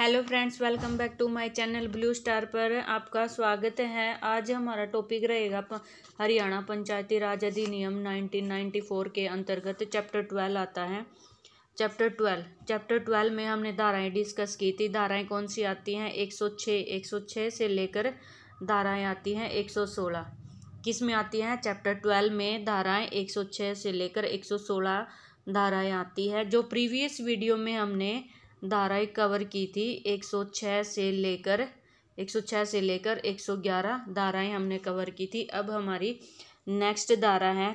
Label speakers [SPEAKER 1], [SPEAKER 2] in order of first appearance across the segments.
[SPEAKER 1] hello friends welcome back to my channel blue star पर आपका स्वागत है आज हमारा टॉपिक रहेगा हरियाणा पंचायती राज अधिनियम 1994 के अंतर्गत चैप्टर ट्वेल्व आता है चैप्टर ट्वेल्व चैप्टर ट्वेल्व में हमने धाराएं डिस्कस की थी धाराएं कौन सी आती हैं एक सौ छः एक सौ छः से लेकर धाराएं आती हैं एक सौ सोलह किस में आती हैं चैप्टर ट्वेल्व में धाराएँ एक सौ छः से लेकर एक सौ सोलह धाराएँ आती है जो प्रीवियस वीडियो में हमने धाराएं कवर की थी 106 से लेकर 106 से लेकर 111 धाराएं हमने कवर की थी अब हमारी नेक्स्ट धारा है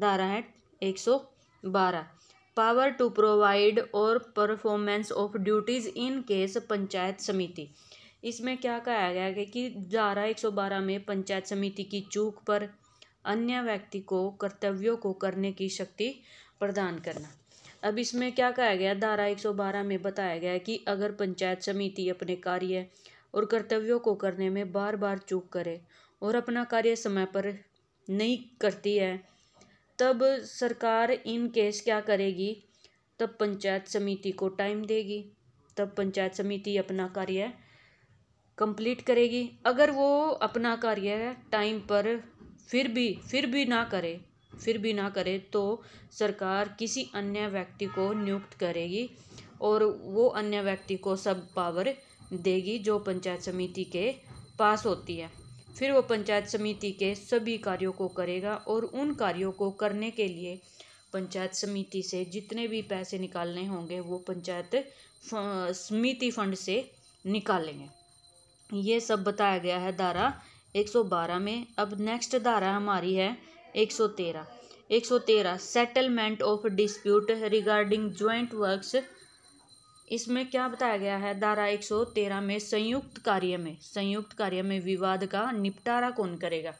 [SPEAKER 1] धारा है 112 पावर टू प्रोवाइड और performance of duties in case panchayat samiti इसमें क्या कहा गया है कि धारा 112 में पंचायत समिति की चूक पर अन्य व्यक्ति को कर्तव्यों को करने की शक्ति प्रदान करना अब इसमें क्या कहा गया धारा 112 में बताया गया है कि अगर पंचायत समिति अपने कार्य और कर्तव्यों को करने में बार बार चूक करे और अपना कार्य समय पर नहीं करती है तब सरकार इन केस क्या करेगी तब पंचायत समिति को टाइम देगी तब पंचायत समिति अपना कार्य कंप्लीट करेगी अगर वो अपना कार्य टाइम पर फिर भी फिर भी ना करे फिर भी ना करे तो सरकार किसी अन्य व्यक्ति को नियुक्त करेगी और वो अन्य व्यक्ति को सब पावर देगी जो पंचायत समिति के पास होती है फिर वो पंचायत समिति के सभी कार्यों को करेगा और उन कार्यों को करने के लिए पंचायत समिति से जितने भी पैसे निकालने होंगे वो पंचायत समिति फंड से निकालेंगे ये सब बताया गया है धारा 112 में अब नेक्स्ट धारा हमारी है एक सौ तेरह एक सौ तेरह settlement of dispute regarding joint works इसमें क्या बताया गया है धारा एक सौ तेरह में संयुक्त कार्य में संयुक्त कार्य में विवाद का निपटारा कौन करेगा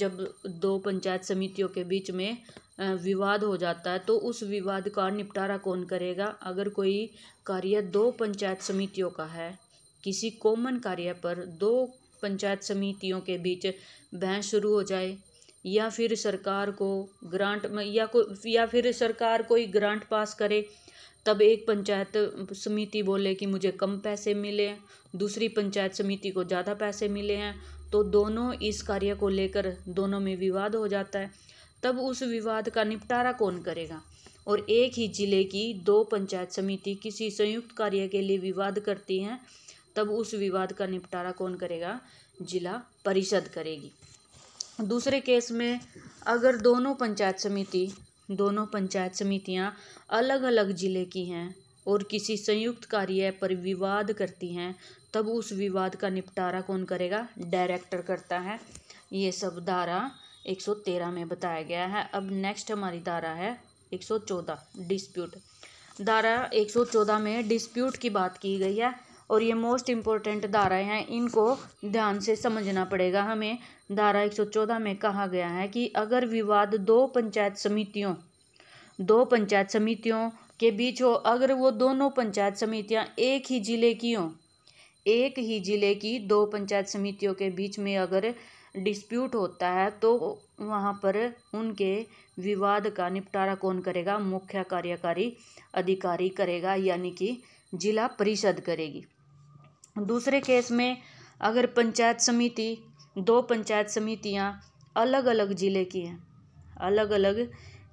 [SPEAKER 1] जब दो पंचायत समितियों के बीच में विवाद हो जाता है तो उस विवाद का निपटारा कौन करेगा अगर कोई कार्य दो पंचायत समितियों का है किसी कॉमन कार्य पर दो पंचायत समितियों के बीच बहस शुरू हो जाए या फिर सरकार को ग्रांट या को या फिर सरकार कोई ग्रांट पास करे तब एक पंचायत समिति बोले कि मुझे कम पैसे मिले हैं दूसरी पंचायत समिति को ज़्यादा पैसे मिले हैं तो दोनों इस कार्य को लेकर दोनों में विवाद हो जाता है तब उस विवाद का निपटारा कौन करेगा और एक ही जिले की दो पंचायत समिति किसी संयुक्त कार्य के लिए विवाद करती हैं तब उस विवाद का निपटारा कौन करेगा जिला परिषद करेगी दूसरे केस में अगर दोनों पंचायत समिति दोनों पंचायत समितियां अलग अलग ज़िले की हैं और किसी संयुक्त कार्य पर विवाद करती हैं तब उस विवाद का निपटारा कौन करेगा डायरेक्टर करता है ये सब धारा 113 में बताया गया है अब नेक्स्ट हमारी धारा है 114 डिस्प्यूट धारा 114 में डिस्प्यूट की बात की गई है और ये मोस्ट इम्पोर्टेंट धाराएं हैं इनको ध्यान से समझना पड़ेगा हमें धारा 114 में कहा गया है कि अगर विवाद दो पंचायत समितियों दो पंचायत समितियों के बीच हो अगर वो दोनों पंचायत समितियां एक ही ज़िले की हों एक ही ज़िले की दो पंचायत समितियों के बीच में अगर डिस्प्यूट होता है तो वहाँ पर उनके विवाद का निपटारा कौन करेगा मुख्य कार्यकारी अधिकारी करेगा यानी कि जिला परिषद करेगी दूसरे केस में अगर पंचायत समिति दो पंचायत समितियाँ अलग अलग ज़िले की हैं अलग अलग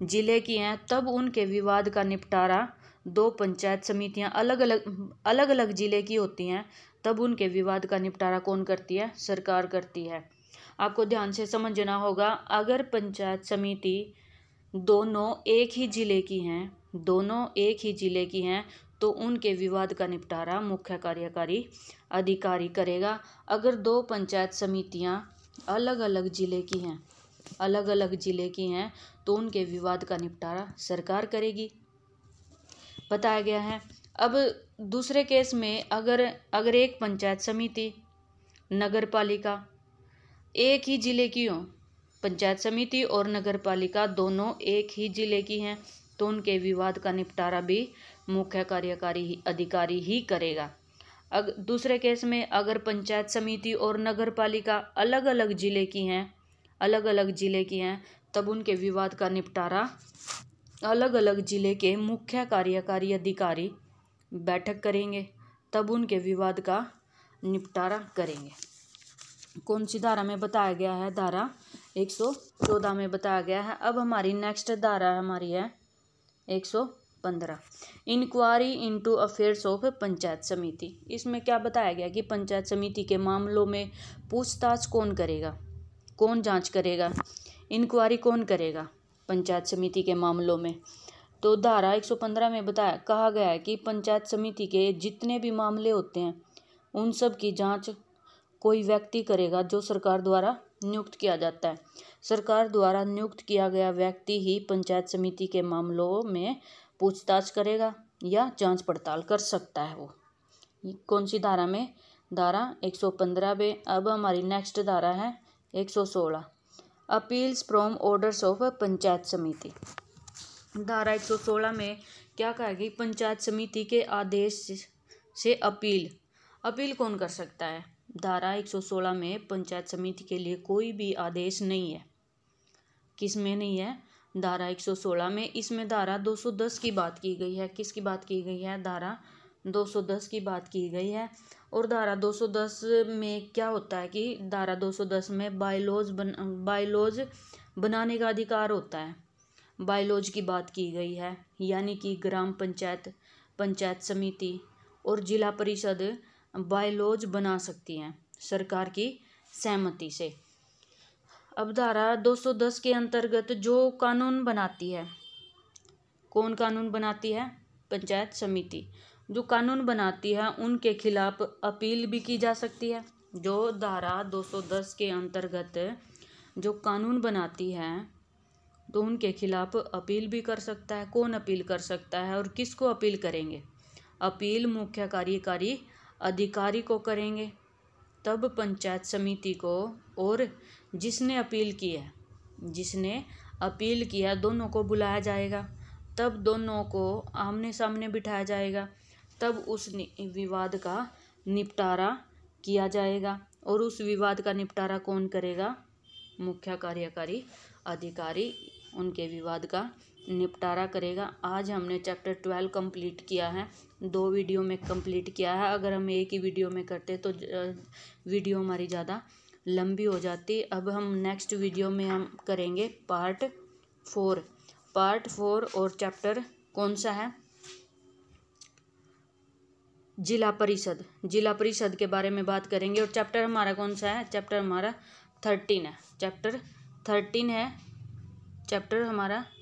[SPEAKER 1] ज़िले की हैं तब उनके विवाद का निपटारा दो पंचायत समितियाँ अलग अलग अलग अलग ज़िले की होती हैं तब उनके विवाद का निपटारा कौन करती है सरकार करती है आपको ध्यान से समझना होगा अगर पंचायत समिति दोनों एक ही ज़िले की हैं दोनों एक ही ज़िले की हैं तो उनके विवाद का निपटारा मुख्य कार्यकारी अधिकारी करेगा अगर दो पंचायत समितियां अलग अलग ज़िले की हैं अलग अलग ज़िले की हैं तो उनके विवाद का निपटारा सरकार करेगी बताया गया है अब दूसरे केस में अगर अगर एक पंचायत समिति नगर पालिका एक ही ज़िले की हो पंचायत समिति और नगर पालिका दोनों एक ही ज़िले की हैं तो उनके विवाद का निपटारा भी मुख्य कार्यकारी अधिकारी ही करेगा अग, दूसरे केस में अगर पंचायत समिति और नगर पालिका अलग अलग ज़िले की हैं अलग अलग ज़िले की हैं तब उनके विवाद का निपटारा अलग अलग ज़िले के मुख्य कार्यकारी अधिकारी बैठक करेंगे तब उनके विवाद का निपटारा करेंगे कौन सी धारा में बताया गया है धारा एक सौ चौदह में बताया गया है अब हमारी नेक्स्ट धारा हमारी है एक सौ पंद्रह inquiry into affairs of panchayat samiti इसमें क्या बताया गया कि पंचायत समिति के मामलों में पूछताछ कौन करेगा कौन जांच करेगा इंक्वायरी कौन करेगा पंचायत समिति के मामलों में तो धारा एक सौ पंद्रह में बताया कहा गया है कि पंचायत समिति के जितने भी मामले होते हैं उन सब की जाँच कोई व्यक्ति करेगा जो सरकार द्वारा नियुक्त किया जाता है सरकार द्वारा नियुक्त किया गया व्यक्ति ही पंचायत समिति के मामलों में पूछताछ करेगा या जांच पड़ताल कर सकता है वो कौन सी धारा में धारा एक सौ पंद्रह में अब हमारी नेक्स्ट धारा है एक सौ सोलह appeals from orders of panchayat samiti धारा एक सौ सोलह में क्या कहेगी पंचायत समिति के आदेश से अपील अपील कौन कर सकता है धारा एक सौ सोलह में पंचायत समिति के लिए कोई भी आदेश नहीं है किस में नहीं है धारा 116 में इसमें धारा 210 की बात की गई है किसकी बात की गई है धारा 210 की बात की गई है और धारा 210 में क्या होता है कि धारा 210 में बायोलॉज बन बायलॉज बनाने का अधिकार होता है बायोलॉज की बात की गई है यानी कि ग्राम पंचायत पंचायत समिति और जिला परिषद बायोलॉज बना सकती हैं सरकार की सहमति से अब धारा 210 के अंतर्गत जो कानून बनाती है कौन कानून बनाती है पंचायत समिति जो कानून बनाती है उनके खिलाफ अपील भी की जा सकती है जो धारा 210 के अंतर्गत जो कानून बनाती है तो उनके खिलाफ अपील भी कर सकता है कौन अपील कर सकता है और किसको अपील करेंगे अपील मुख्य कार्यकारी अधिकारी को करेंगे तब पंचायत समिति को और जिसने अपील किया जिसने अपील किया दोनों को बुलाया जाएगा तब दोनों को आमने सामने बिठाया जाएगा तब उस विवाद का निपटारा किया जाएगा और उस विवाद का निपटारा कौन करेगा मुख्य कार्यकारी अधिकारी उनके विवाद का निपटारा करेगा आज हमने चैप्टर ट्वेल्व कंप्लीट किया है दो वीडियो में कंप्लीट किया है अगर हम एक ही वीडियो में करते तो वीडियो हमारी ज़्यादा लंबी हो जाती अब हम नेक्स्ट वीडियो में हम करेंगे पार्ट फोर पार्ट फोर और चैप्टर कौन सा है जिला परिषद जिला परिषद के बारे में बात करेंगे और चैप्टर हमारा कौन सा है चैप्टर हमारा थर्टीन है चैप्टर थर्टीन है चैप्टर हमारा